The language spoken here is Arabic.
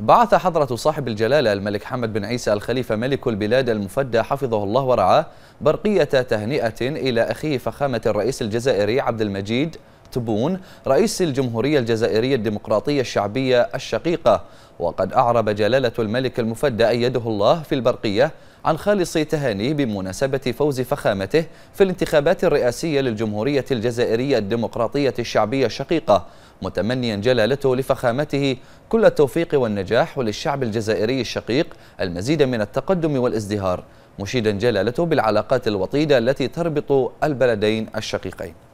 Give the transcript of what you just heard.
بعث حضرة صاحب الجلالة الملك حمد بن عيسى الخليفة ملك البلاد المفدى حفظه الله ورعاه برقية تهنئة إلى أخيه فخامة الرئيس الجزائري عبد المجيد تبون رئيس الجمهورية الجزائرية الديمقراطية الشعبية الشقيقة وقد أعرب جلالة الملك المفدى أيده الله في البرقية عن خالص تهانيه بمناسبة فوز فخامته في الانتخابات الرئاسية للجمهورية الجزائرية الديمقراطية الشعبية الشقيقة متمنيا جلالته لفخامته كل التوفيق والنجاح وللشعب الجزائري الشقيق المزيد من التقدم والازدهار مشيدا جلالته بالعلاقات الوطيدة التي تربط البلدين الشقيقين